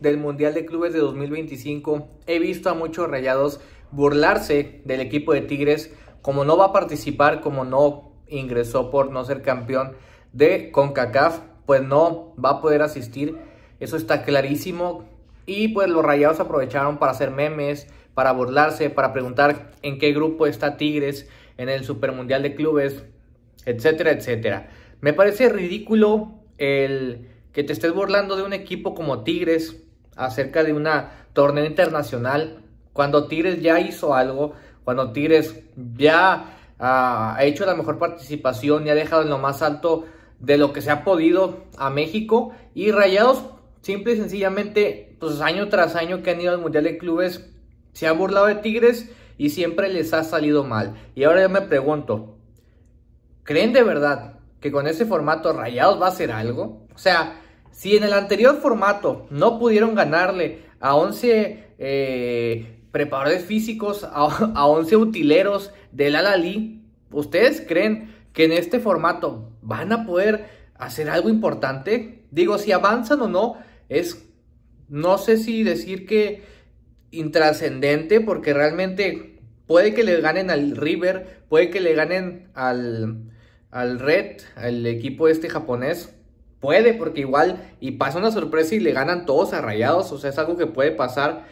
del Mundial de Clubes de 2025 he visto a muchos rayados burlarse del equipo de Tigres como no va a participar, como no ingresó por no ser campeón de CONCACAF, pues no va a poder asistir, eso está clarísimo y pues los rayados aprovecharon para hacer memes, para burlarse, para preguntar en qué grupo está Tigres en el Super Mundial de Clubes, etcétera, etcétera. Me parece ridículo el que te estés burlando de un equipo como Tigres acerca de una torneo internacional, cuando Tigres ya hizo algo, cuando Tigres ya ah, ha hecho la mejor participación y ha dejado en lo más alto de lo que se ha podido a México y Rayados simple y sencillamente pues año tras año que han ido al Mundial de Clubes se ha burlado de Tigres y siempre les ha salido mal. Y ahora yo me pregunto, ¿creen de verdad que con ese formato Rayados va a hacer algo? O sea, si en el anterior formato no pudieron ganarle a 11 eh, preparadores físicos, a, 11 utileros del Alali, ¿ustedes creen que en este formato van a poder hacer algo importante? Digo, si avanzan o no, es, no sé si decir que intrascendente, porque realmente puede que le ganen al River, puede que le ganen al, al Red, al equipo este japonés, puede, porque igual y pasa una sorpresa y le ganan todos a rayados, o sea, es algo que puede pasar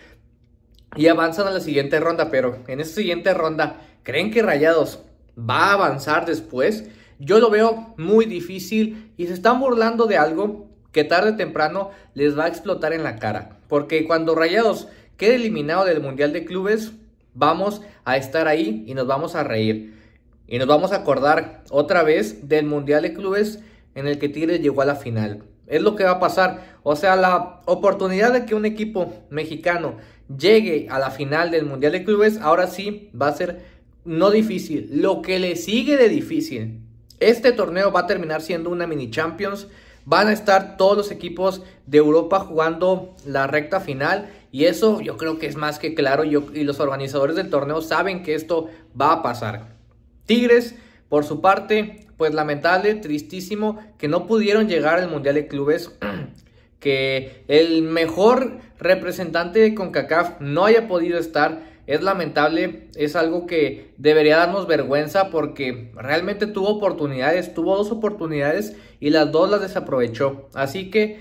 y avanzan a la siguiente ronda, pero en esa siguiente ronda, ¿creen que rayados va a avanzar después? Yo lo veo muy difícil y se están burlando de algo que tarde o temprano les va a explotar en la cara, porque cuando rayados quede eliminado del Mundial de Clubes, vamos a estar ahí y nos vamos a reír. Y nos vamos a acordar otra vez del Mundial de Clubes en el que Tigres llegó a la final. Es lo que va a pasar. O sea, la oportunidad de que un equipo mexicano llegue a la final del Mundial de Clubes, ahora sí va a ser no difícil. Lo que le sigue de difícil. Este torneo va a terminar siendo una mini Champions. Van a estar todos los equipos de Europa jugando la recta final. Y eso yo creo que es más que claro. y los organizadores del torneo saben que esto va a pasar. Tigres, por su parte, pues lamentable, tristísimo, que no pudieron llegar al Mundial de Clubes, que el mejor representante de CONCACAF no haya podido estar. Es lamentable, es algo que debería darnos vergüenza porque realmente tuvo oportunidades, tuvo dos oportunidades y las dos las desaprovechó. Así que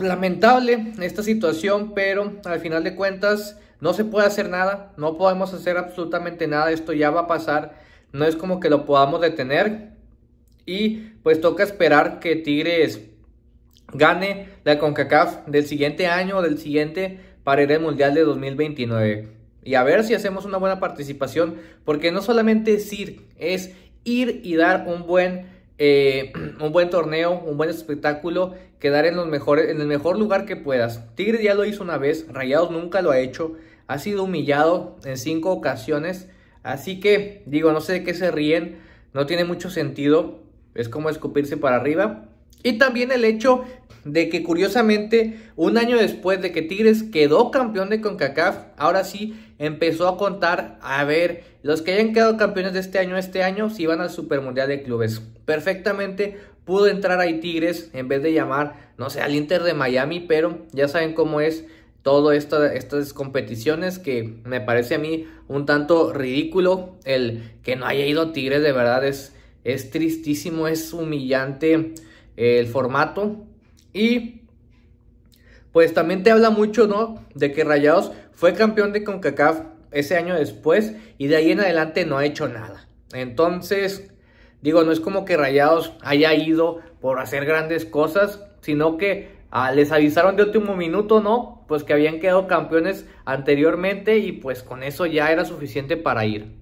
lamentable esta situación, pero al final de cuentas no se puede hacer nada, no podemos hacer absolutamente nada, esto ya va a pasar no es como que lo podamos detener. Y pues toca esperar que Tigres gane la CONCACAF del siguiente año o del siguiente para ir al Mundial de 2029. Y a ver si hacemos una buena participación, porque no solamente es ir, es ir y dar un buen, eh, un buen torneo, un buen espectáculo, quedar en, los mejores, en el mejor lugar que puedas. Tigres ya lo hizo una vez, Rayados nunca lo ha hecho, ha sido humillado en cinco ocasiones Así que, digo, no sé de qué se ríen, no tiene mucho sentido, es como escupirse para arriba. Y también el hecho de que curiosamente un año después de que Tigres quedó campeón de CONCACAF, ahora sí empezó a contar, a ver, los que hayan quedado campeones de este año, este año, si van al Super Mundial de Clubes. Perfectamente pudo entrar ahí Tigres en vez de llamar, no sé, al Inter de Miami, pero ya saben cómo es todo esto, estas competiciones que me parece a mí un tanto ridículo el que no haya ido Tigres de verdad es, es tristísimo, es humillante eh, el formato y pues también te habla mucho, ¿no? De que Rayados fue campeón de CONCACAF ese año después y de ahí en adelante no ha hecho nada. Entonces, digo, no es como que Rayados haya ido por hacer grandes cosas, sino que Ah, les avisaron de último minuto, ¿no? Pues que habían quedado campeones anteriormente y pues con eso ya era suficiente para ir.